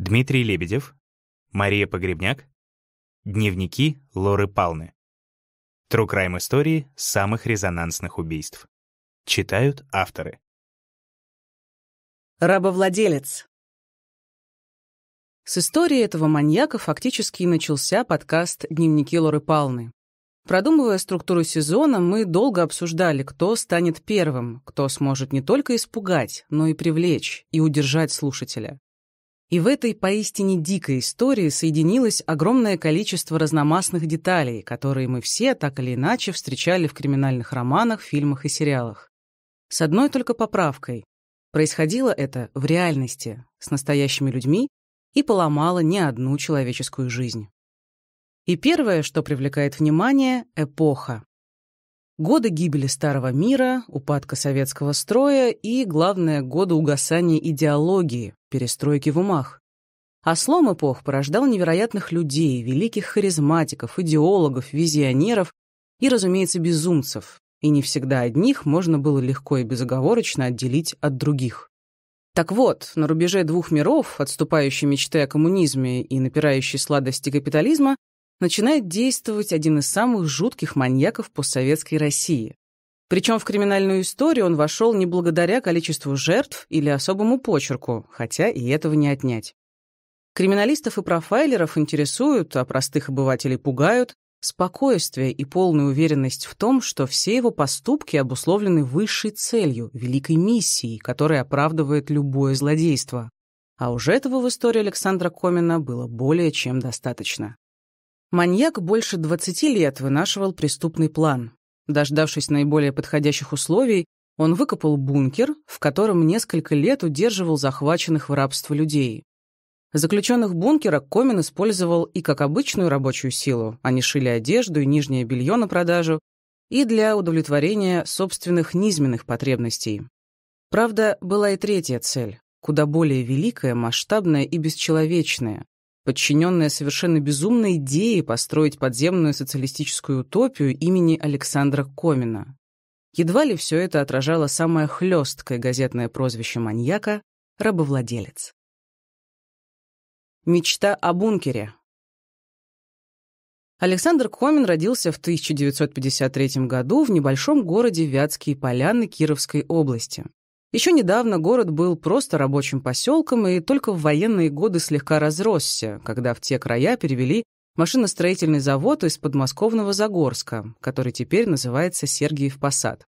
Дмитрий Лебедев, Мария Погребняк, Дневники Лоры Палны. Трукрайм истории самых резонансных убийств. Читают авторы. Рабовладелец. С истории этого маньяка фактически и начался подкаст «Дневники Лоры Палны». Продумывая структуру сезона, мы долго обсуждали, кто станет первым, кто сможет не только испугать, но и привлечь и удержать слушателя. И в этой поистине дикой истории соединилось огромное количество разномастных деталей, которые мы все так или иначе встречали в криминальных романах, фильмах и сериалах. С одной только поправкой. Происходило это в реальности, с настоящими людьми, и поломало не одну человеческую жизнь. И первое, что привлекает внимание — эпоха. Годы гибели Старого мира, упадка советского строя и, главное, годы угасания идеологии, перестройки в умах. А слом эпох порождал невероятных людей, великих харизматиков, идеологов, визионеров и, разумеется, безумцев, и не всегда одних можно было легко и безоговорочно отделить от других. Так вот, на рубеже двух миров, отступающей мечты о коммунизме и напирающей сладости капитализма, начинает действовать один из самых жутких маньяков постсоветской России причем в криминальную историю он вошел не благодаря количеству жертв или особому почерку, хотя и этого не отнять. Криминалистов и профайлеров интересуют, а простых обывателей пугают, спокойствие и полная уверенность в том, что все его поступки обусловлены высшей целью, великой миссией, которая оправдывает любое злодейство. А уже этого в истории Александра Комина было более чем достаточно. Маньяк больше 20 лет вынашивал преступный план. Дождавшись наиболее подходящих условий, он выкопал бункер, в котором несколько лет удерживал захваченных в рабство людей. Заключенных бункера Комин использовал и как обычную рабочую силу, они шили одежду и нижнее белье на продажу, и для удовлетворения собственных низменных потребностей. Правда, была и третья цель, куда более великая, масштабная и бесчеловечная подчиненная совершенно безумной идее построить подземную социалистическую утопию имени Александра Комина. Едва ли все это отражало самое хлесткое газетное прозвище маньяка — рабовладелец. Мечта о бункере. Александр Комин родился в 1953 году в небольшом городе Вятские Поляны Кировской области. Еще недавно город был просто рабочим поселком и только в военные годы слегка разросся, когда в те края перевели машиностроительный завод из подмосковного Загорска, который теперь называется Сергиев Посад.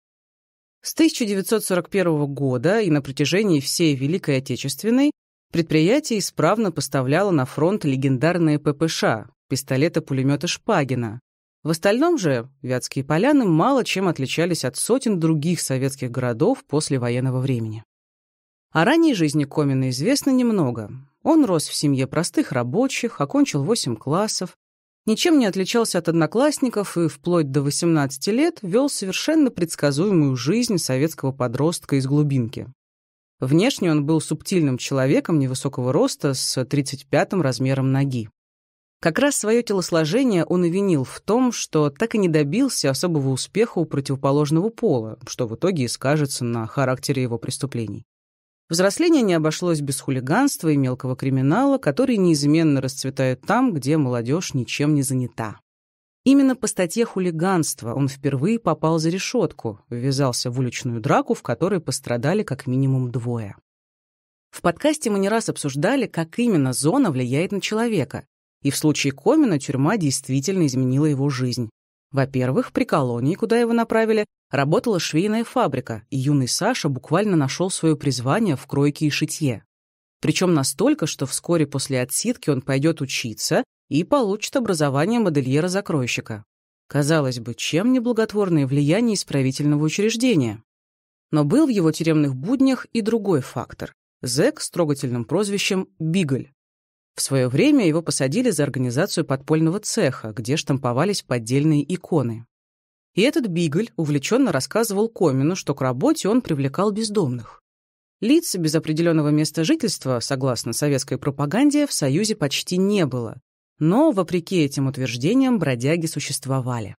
С 1941 года и на протяжении всей Великой Отечественной предприятие исправно поставляло на фронт легендарные ППШ – пистолета-пулемета Шпагина, в остальном же Вятские поляны мало чем отличались от сотен других советских городов после военного времени. О ранней жизни Комина известно немного. Он рос в семье простых рабочих, окончил 8 классов, ничем не отличался от одноклассников и вплоть до 18 лет вел совершенно предсказуемую жизнь советского подростка из глубинки. Внешне он был субтильным человеком невысокого роста с 35-м размером ноги. Как раз свое телосложение он и винил в том, что так и не добился особого успеха у противоположного пола, что в итоге и скажется на характере его преступлений. Взросление не обошлось без хулиганства и мелкого криминала, которые неизменно расцветают там, где молодежь ничем не занята. Именно по статье хулиганства он впервые попал за решетку, ввязался в уличную драку, в которой пострадали как минимум двое. В подкасте мы не раз обсуждали, как именно зона влияет на человека, и в случае Комина тюрьма действительно изменила его жизнь. Во-первых, при колонии, куда его направили, работала швейная фабрика, и юный Саша буквально нашел свое призвание в кройке и шитье. Причем настолько, что вскоре после отсидки он пойдет учиться и получит образование модельера-закройщика. Казалось бы, чем неблаготворное влияние исправительного учреждения? Но был в его тюремных буднях и другой фактор. Зэк с трогательным прозвищем «Бигль». В свое время его посадили за организацию подпольного цеха, где штамповались поддельные иконы. И этот Бигль увлеченно рассказывал Комину, что к работе он привлекал бездомных. Лица без определенного места жительства, согласно советской пропаганде, в Союзе почти не было. Но, вопреки этим утверждениям, бродяги существовали.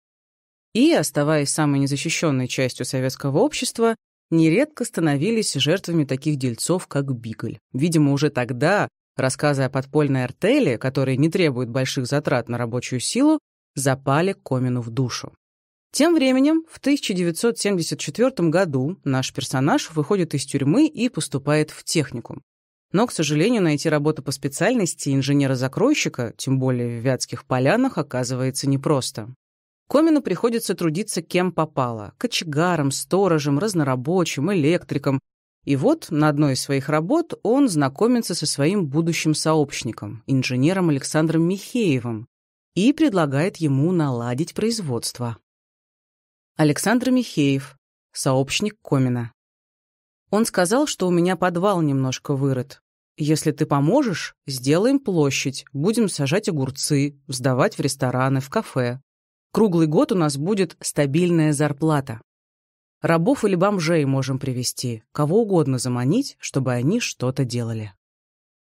И, оставаясь самой незащищенной частью советского общества, нередко становились жертвами таких дельцов, как Бигль. Видимо, уже тогда Рассказы о подпольной артели, которые не требуют больших затрат на рабочую силу, запали Комину в душу. Тем временем, в 1974 году наш персонаж выходит из тюрьмы и поступает в техникум. Но, к сожалению, найти работу по специальности инженера-закройщика, тем более в Вятских полянах, оказывается непросто. Комину приходится трудиться кем попало – кочегаром, сторожем, разнорабочим, электриком, и вот на одной из своих работ он знакомится со своим будущим сообщником, инженером Александром Михеевым, и предлагает ему наладить производство. Александр Михеев, сообщник Комина. Он сказал, что у меня подвал немножко вырыт. Если ты поможешь, сделаем площадь, будем сажать огурцы, сдавать в рестораны, в кафе. Круглый год у нас будет стабильная зарплата. Рабов или бомжей можем привести, кого угодно заманить, чтобы они что-то делали.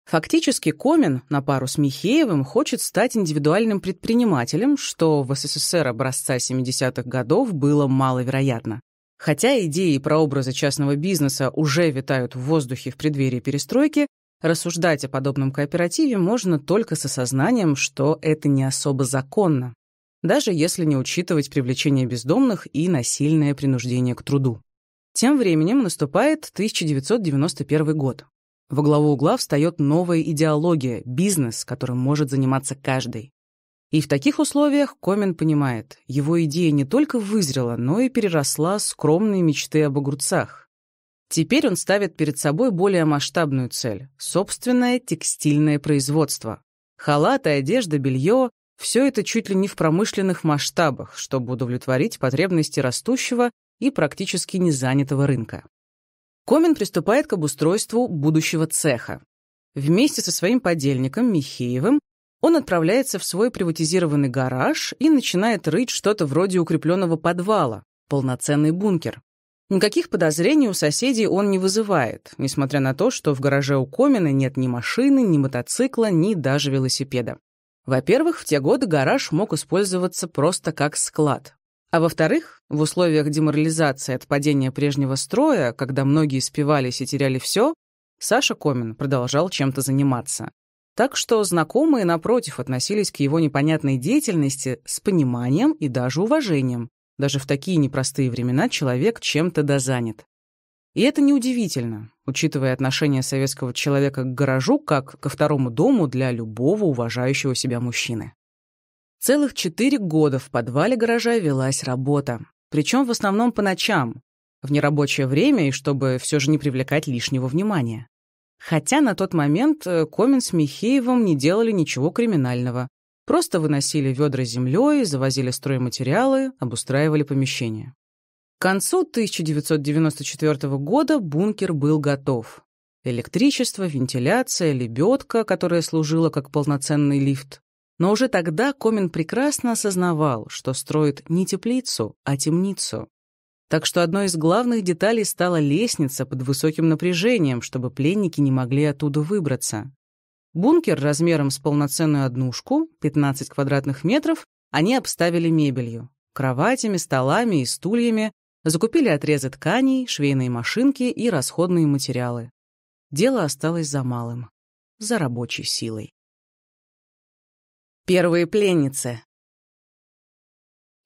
Фактически Комин на пару с Михеевым хочет стать индивидуальным предпринимателем, что в СССР образца 70-х годов было маловероятно. Хотя идеи про прообразы частного бизнеса уже витают в воздухе в преддверии перестройки, рассуждать о подобном кооперативе можно только с осознанием, что это не особо законно даже если не учитывать привлечение бездомных и насильное принуждение к труду. Тем временем наступает 1991 год. Во главу угла встает новая идеология – бизнес, которым может заниматься каждый. И в таких условиях Комин понимает, его идея не только вызрела, но и переросла скромные мечты об огурцах. Теперь он ставит перед собой более масштабную цель – собственное текстильное производство. Халаты, одежда, белье все это чуть ли не в промышленных масштабах, чтобы удовлетворить потребности растущего и практически незанятого рынка. Комин приступает к обустройству будущего цеха. Вместе со своим подельником Михеевым он отправляется в свой приватизированный гараж и начинает рыть что-то вроде укрепленного подвала, полноценный бункер. Никаких подозрений у соседей он не вызывает, несмотря на то, что в гараже у Комина нет ни машины, ни мотоцикла, ни даже велосипеда. Во-первых, в те годы гараж мог использоваться просто как склад. А во-вторых, в условиях деморализации от падения прежнего строя, когда многие спивались и теряли все, Саша Комин продолжал чем-то заниматься. Так что знакомые, напротив, относились к его непонятной деятельности с пониманием и даже уважением. Даже в такие непростые времена человек чем-то дозанят. И это неудивительно, учитывая отношение советского человека к гаражу как ко второму дому для любого уважающего себя мужчины. Целых четыре года в подвале гаража велась работа, причем в основном по ночам, в нерабочее время и чтобы все же не привлекать лишнего внимания. Хотя на тот момент э, Комин с Михеевым не делали ничего криминального. Просто выносили ведра землей, завозили стройматериалы, обустраивали помещение. К концу 1994 года бункер был готов. Электричество, вентиляция, лебедка, которая служила как полноценный лифт. Но уже тогда Комин прекрасно осознавал, что строит не теплицу, а темницу. Так что одной из главных деталей стала лестница под высоким напряжением, чтобы пленники не могли оттуда выбраться. Бункер размером с полноценную однушку, 15 квадратных метров, они обставили мебелью. Кроватями, столами и стульями, Закупили отрезы тканей, швейные машинки и расходные материалы. Дело осталось за малым — за рабочей силой. Первые пленницы.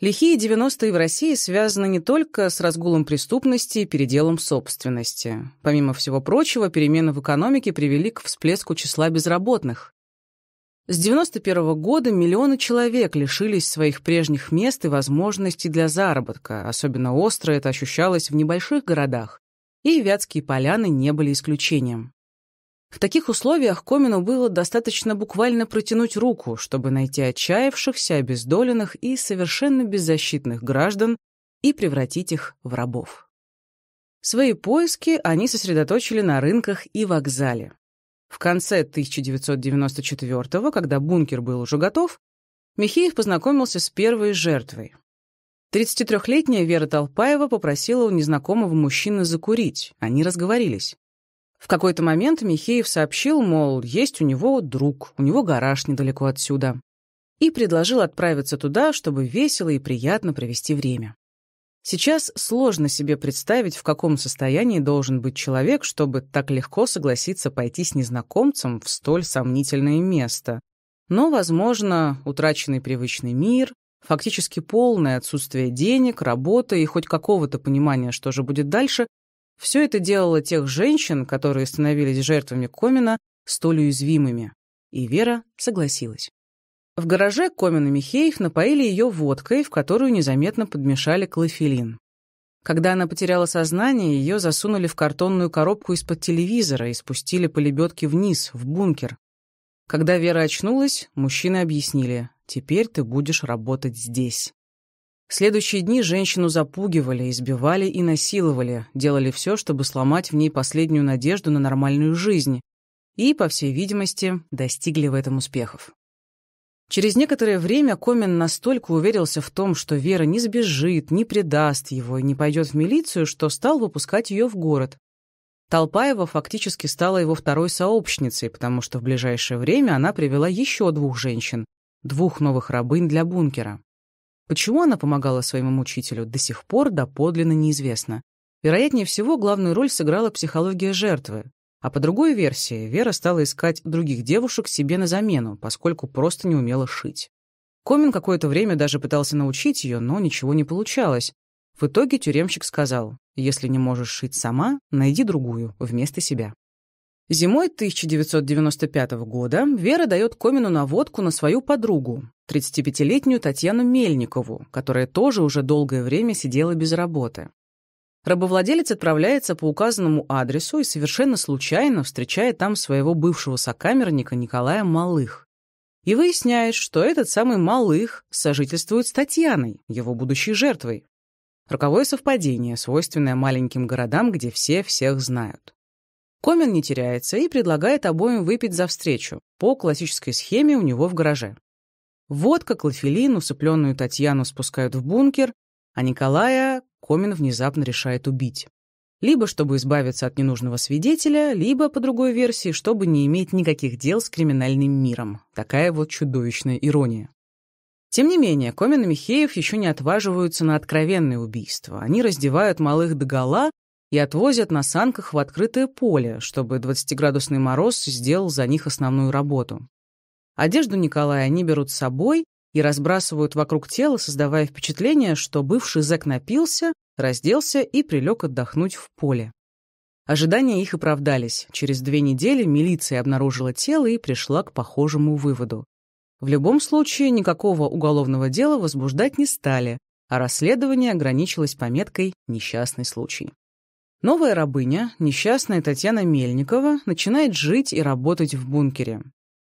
Лихие 90-е в России связаны не только с разгулом преступности и переделом собственности. Помимо всего прочего, перемены в экономике привели к всплеску числа безработных. С 91 -го года миллионы человек лишились своих прежних мест и возможностей для заработка, особенно остро это ощущалось в небольших городах, и Вятские поляны не были исключением. В таких условиях Комину было достаточно буквально протянуть руку, чтобы найти отчаявшихся, обездоленных и совершенно беззащитных граждан и превратить их в рабов. Свои поиски они сосредоточили на рынках и вокзале. В конце 1994-го, когда бункер был уже готов, Михеев познакомился с первой жертвой. 33-летняя Вера Толпаева попросила у незнакомого мужчины закурить. Они разговорились. В какой-то момент Михеев сообщил, мол, есть у него друг, у него гараж недалеко отсюда. И предложил отправиться туда, чтобы весело и приятно провести время. Сейчас сложно себе представить, в каком состоянии должен быть человек, чтобы так легко согласиться пойти с незнакомцем в столь сомнительное место. Но, возможно, утраченный привычный мир, фактически полное отсутствие денег, работы и хоть какого-то понимания, что же будет дальше, все это делало тех женщин, которые становились жертвами Комина, столь уязвимыми. И Вера согласилась. В гараже Комин и Михеев напоили ее водкой, в которую незаметно подмешали клофелин. Когда она потеряла сознание, ее засунули в картонную коробку из-под телевизора и спустили по лебедке вниз, в бункер. Когда Вера очнулась, мужчины объяснили, «Теперь ты будешь работать здесь». В следующие дни женщину запугивали, избивали и насиловали, делали все, чтобы сломать в ней последнюю надежду на нормальную жизнь, и, по всей видимости, достигли в этом успехов. Через некоторое время Комин настолько уверился в том, что Вера не сбежит, не предаст его и не пойдет в милицию, что стал выпускать ее в город. Толпаева фактически стала его второй сообщницей, потому что в ближайшее время она привела еще двух женщин, двух новых рабынь для бункера. Почему она помогала своему учителю до сих пор доподлинно неизвестно. Вероятнее всего, главную роль сыграла психология жертвы, а по другой версии, Вера стала искать других девушек себе на замену, поскольку просто не умела шить. Комин какое-то время даже пытался научить ее, но ничего не получалось. В итоге тюремщик сказал, если не можешь шить сама, найди другую вместо себя. Зимой 1995 года Вера дает Комину наводку на свою подругу, 35-летнюю Татьяну Мельникову, которая тоже уже долгое время сидела без работы. Рабовладелец отправляется по указанному адресу и совершенно случайно встречает там своего бывшего сокамерника Николая Малых. И выясняет, что этот самый Малых сожительствует с Татьяной, его будущей жертвой. Роковое совпадение, свойственное маленьким городам, где все всех знают. Комин не теряется и предлагает обоим выпить за встречу по классической схеме у него в гараже. Водка, клофелин, усыпленную Татьяну спускают в бункер, а Николая Комин внезапно решает убить. Либо чтобы избавиться от ненужного свидетеля, либо, по другой версии, чтобы не иметь никаких дел с криминальным миром. Такая вот чудовищная ирония. Тем не менее, Комин и Михеев еще не отваживаются на откровенное убийство. Они раздевают малых догола и отвозят на санках в открытое поле, чтобы 20-градусный мороз сделал за них основную работу. Одежду Николая они берут с собой, и разбрасывают вокруг тела, создавая впечатление, что бывший зэк напился, разделся и прилег отдохнуть в поле. Ожидания их оправдались. Через две недели милиция обнаружила тело и пришла к похожему выводу. В любом случае никакого уголовного дела возбуждать не стали, а расследование ограничилось пометкой «несчастный случай». Новая рабыня, несчастная Татьяна Мельникова, начинает жить и работать в бункере.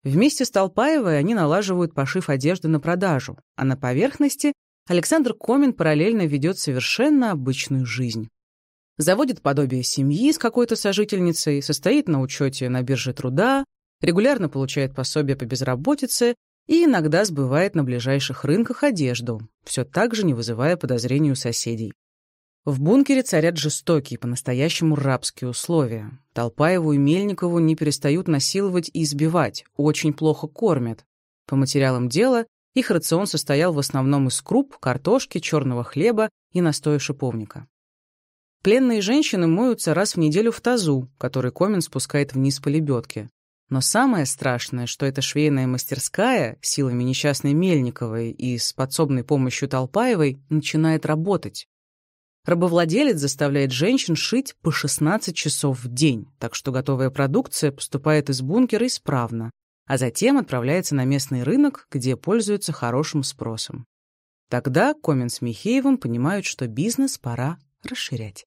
Вместе с Толпаевой они налаживают пошив одежды на продажу, а на поверхности Александр Комин параллельно ведет совершенно обычную жизнь. Заводит подобие семьи с какой-то сожительницей, состоит на учете на бирже труда, регулярно получает пособие по безработице и иногда сбывает на ближайших рынках одежду, все так же не вызывая подозрений у соседей. В бункере царят жестокие, по-настоящему рабские условия. Толпаеву и Мельникову не перестают насиловать и избивать, очень плохо кормят. По материалам дела их рацион состоял в основном из круп, картошки, черного хлеба и настоя шиповника. Пленные женщины моются раз в неделю в тазу, который Комин спускает вниз по лебедке. Но самое страшное, что эта швейная мастерская силами несчастной Мельниковой и с подсобной помощью Толпаевой начинает работать. Рабовладелец заставляет женщин шить по 16 часов в день, так что готовая продукция поступает из бункера исправно, а затем отправляется на местный рынок, где пользуется хорошим спросом. Тогда Комин с Михеевым понимают, что бизнес пора расширять.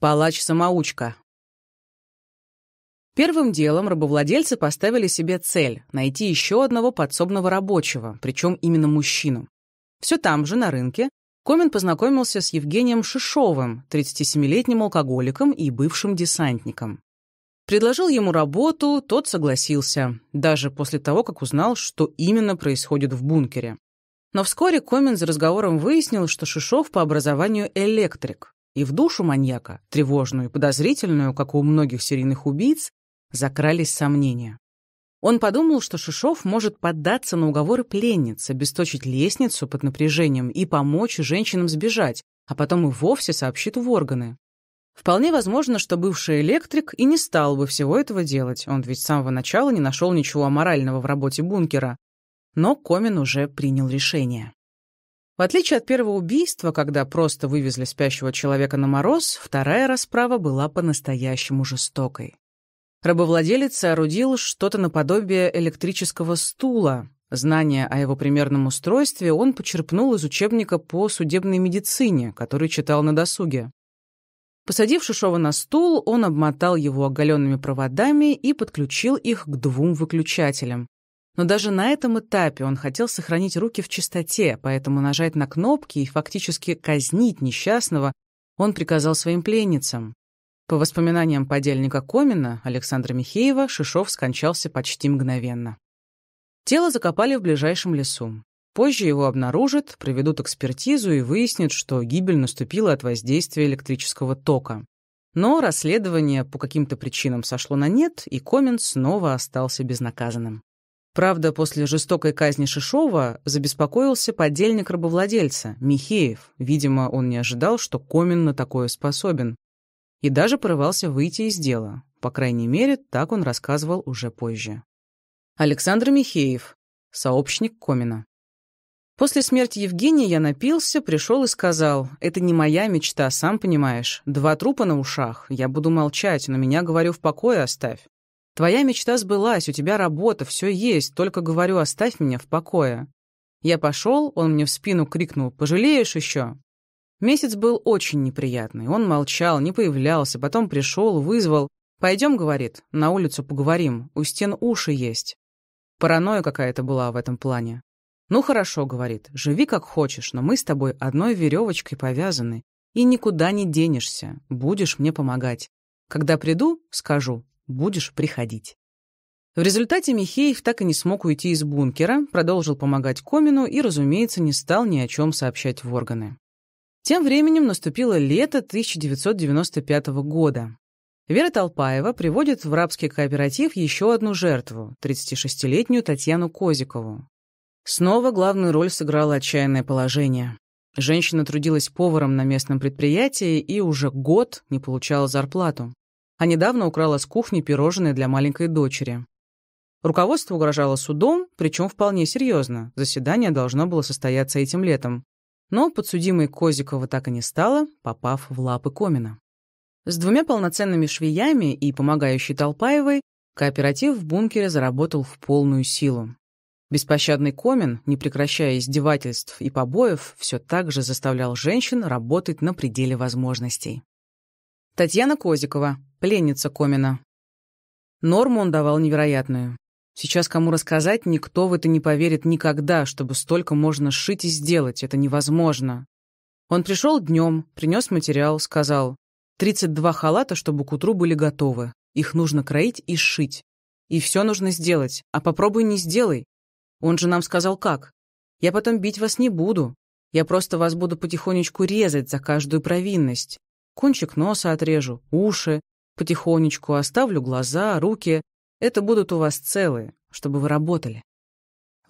Палач-самоучка. Первым делом рабовладельцы поставили себе цель — найти еще одного подсобного рабочего, причем именно мужчину. Все там же, на рынке, Комин познакомился с Евгением Шишовым, 37-летним алкоголиком и бывшим десантником. Предложил ему работу, тот согласился, даже после того, как узнал, что именно происходит в бункере. Но вскоре Комин за разговором выяснил, что Шишов по образованию электрик, и в душу маньяка, тревожную и подозрительную, как у многих серийных убийц, закрались сомнения. Он подумал, что Шишов может поддаться на уговоры пленницы, обесточить лестницу под напряжением и помочь женщинам сбежать, а потом и вовсе сообщит в органы. Вполне возможно, что бывший электрик и не стал бы всего этого делать, он ведь с самого начала не нашел ничего аморального в работе бункера. Но Комин уже принял решение. В отличие от первого убийства, когда просто вывезли спящего человека на мороз, вторая расправа была по-настоящему жестокой. Рабовладелец орудил что-то наподобие электрического стула. Знания о его примерном устройстве он почерпнул из учебника по судебной медицине, который читал на досуге. Посадив Шишова на стул, он обмотал его оголенными проводами и подключил их к двум выключателям. Но даже на этом этапе он хотел сохранить руки в чистоте, поэтому нажать на кнопки и фактически казнить несчастного он приказал своим пленницам. По воспоминаниям подельника Комина, Александра Михеева, Шишов скончался почти мгновенно. Тело закопали в ближайшем лесу. Позже его обнаружат, проведут экспертизу и выяснят, что гибель наступила от воздействия электрического тока. Но расследование по каким-то причинам сошло на нет, и Комин снова остался безнаказанным. Правда, после жестокой казни Шишова забеспокоился подельник рабовладельца, Михеев. Видимо, он не ожидал, что Комин на такое способен и даже порывался выйти из дела. По крайней мере, так он рассказывал уже позже. Александр Михеев, сообщник Комина. После смерти Евгения я напился, пришел и сказал, «Это не моя мечта, сам понимаешь. Два трупа на ушах. Я буду молчать, но меня, говорю, в покое оставь. Твоя мечта сбылась, у тебя работа, все есть, только, говорю, оставь меня в покое». Я пошел, он мне в спину крикнул, «Пожалеешь еще?» Месяц был очень неприятный. Он молчал, не появлялся, потом пришел, вызвал. «Пойдем», — говорит, — «на улицу поговорим, у стен уши есть». Паранойя какая-то была в этом плане. «Ну хорошо», — говорит, — «живи как хочешь, но мы с тобой одной веревочкой повязаны, и никуда не денешься, будешь мне помогать. Когда приду, скажу, будешь приходить». В результате Михеев так и не смог уйти из бункера, продолжил помогать Комину и, разумеется, не стал ни о чем сообщать в органы. Тем временем наступило лето 1995 года. Вера Толпаева приводит в рабский кооператив еще одну жертву, 36-летнюю Татьяну Козикову. Снова главную роль сыграло отчаянное положение. Женщина трудилась поваром на местном предприятии и уже год не получала зарплату. А недавно украла с кухни пирожные для маленькой дочери. Руководство угрожало судом, причем вполне серьезно. Заседание должно было состояться этим летом но подсудимой Козикова так и не стало, попав в лапы Комина. С двумя полноценными швеями и помогающей Толпаевой кооператив в бункере заработал в полную силу. Беспощадный Комин, не прекращая издевательств и побоев, все так же заставлял женщин работать на пределе возможностей. Татьяна Козикова, пленница Комина. Норму он давал невероятную. Сейчас кому рассказать, никто в это не поверит никогда, чтобы столько можно сшить и сделать, это невозможно. Он пришел днем, принес материал, сказал, 32 халата, чтобы к утру были готовы. Их нужно кроить и сшить. И все нужно сделать, а попробуй не сделай. Он же нам сказал как. Я потом бить вас не буду. Я просто вас буду потихонечку резать за каждую провинность. Кончик носа отрежу, уши, потихонечку оставлю глаза, руки, это будут у вас целые, чтобы вы работали.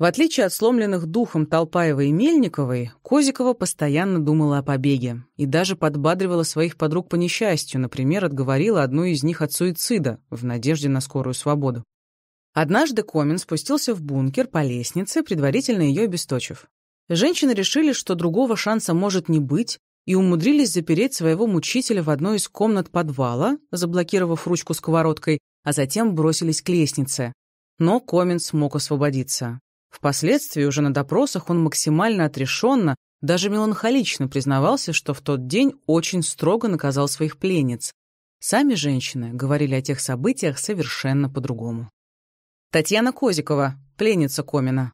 В отличие от сломленных духом Толпаевой и Мельниковой, Козикова постоянно думала о побеге и даже подбадривала своих подруг по несчастью, например, отговорила одну из них от суицида в надежде на скорую свободу. Однажды Комин спустился в бункер по лестнице, предварительно ее обесточив. Женщины решили, что другого шанса может не быть, и умудрились запереть своего мучителя в одной из комнат подвала, заблокировав ручку сковородкой, а затем бросились к лестнице. Но Комин смог освободиться. Впоследствии уже на допросах он максимально отрешенно, даже меланхолично признавался, что в тот день очень строго наказал своих пленниц. Сами женщины говорили о тех событиях совершенно по-другому. Татьяна Козикова, пленница Комина.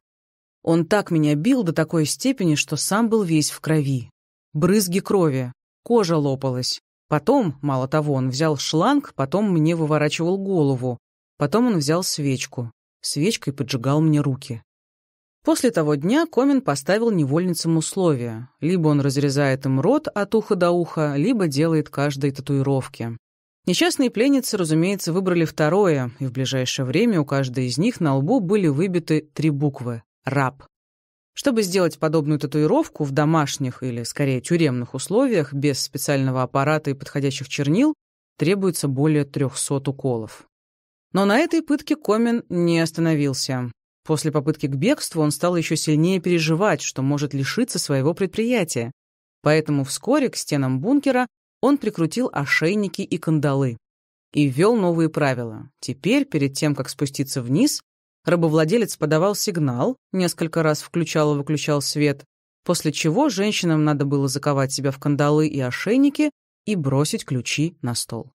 Он так меня бил до такой степени, что сам был весь в крови. Брызги крови, кожа лопалась. Потом, мало того, он взял шланг, потом мне выворачивал голову. Потом он взял свечку. Свечкой поджигал мне руки. После того дня Комин поставил невольницам условия. Либо он разрезает им рот от уха до уха, либо делает каждой татуировки. Несчастные пленницы, разумеется, выбрали второе, и в ближайшее время у каждой из них на лбу были выбиты три буквы «РАБ». Чтобы сделать подобную татуировку в домашних или, скорее, тюремных условиях, без специального аппарата и подходящих чернил, требуется более 300 уколов. Но на этой пытке Комин не остановился. После попытки к бегству он стал еще сильнее переживать, что может лишиться своего предприятия. Поэтому вскоре к стенам бункера он прикрутил ошейники и кандалы. И ввел новые правила. Теперь, перед тем, как спуститься вниз, Рабовладелец подавал сигнал, несколько раз включал и выключал свет, после чего женщинам надо было заковать себя в кандалы и ошейники и бросить ключи на стол.